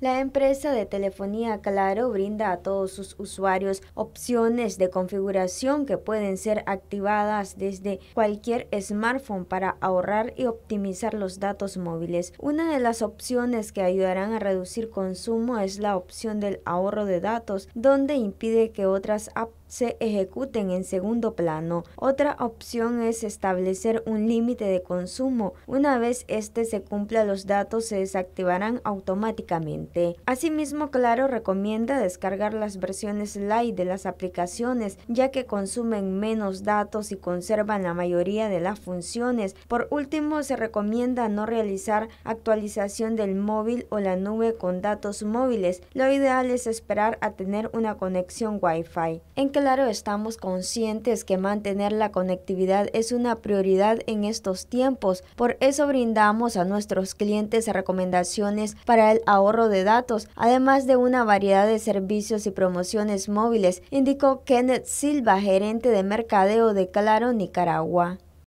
La empresa de telefonía Claro brinda a todos sus usuarios opciones de configuración que pueden ser activadas desde cualquier smartphone para ahorrar y optimizar los datos móviles. Una de las opciones que ayudarán a reducir consumo es la opción del ahorro de datos, donde impide que otras apps se ejecuten en segundo plano. Otra opción es establecer un límite de consumo. Una vez este se cumpla, los datos se desactivarán automáticamente. Asimismo, Claro recomienda descargar las versiones light de las aplicaciones, ya que consumen menos datos y conservan la mayoría de las funciones. Por último, se recomienda no realizar actualización del móvil o la nube con datos móviles. Lo ideal es esperar a tener una conexión Wi-Fi claro, estamos conscientes que mantener la conectividad es una prioridad en estos tiempos. Por eso brindamos a nuestros clientes recomendaciones para el ahorro de datos, además de una variedad de servicios y promociones móviles, indicó Kenneth Silva, gerente de mercadeo de Claro, Nicaragua.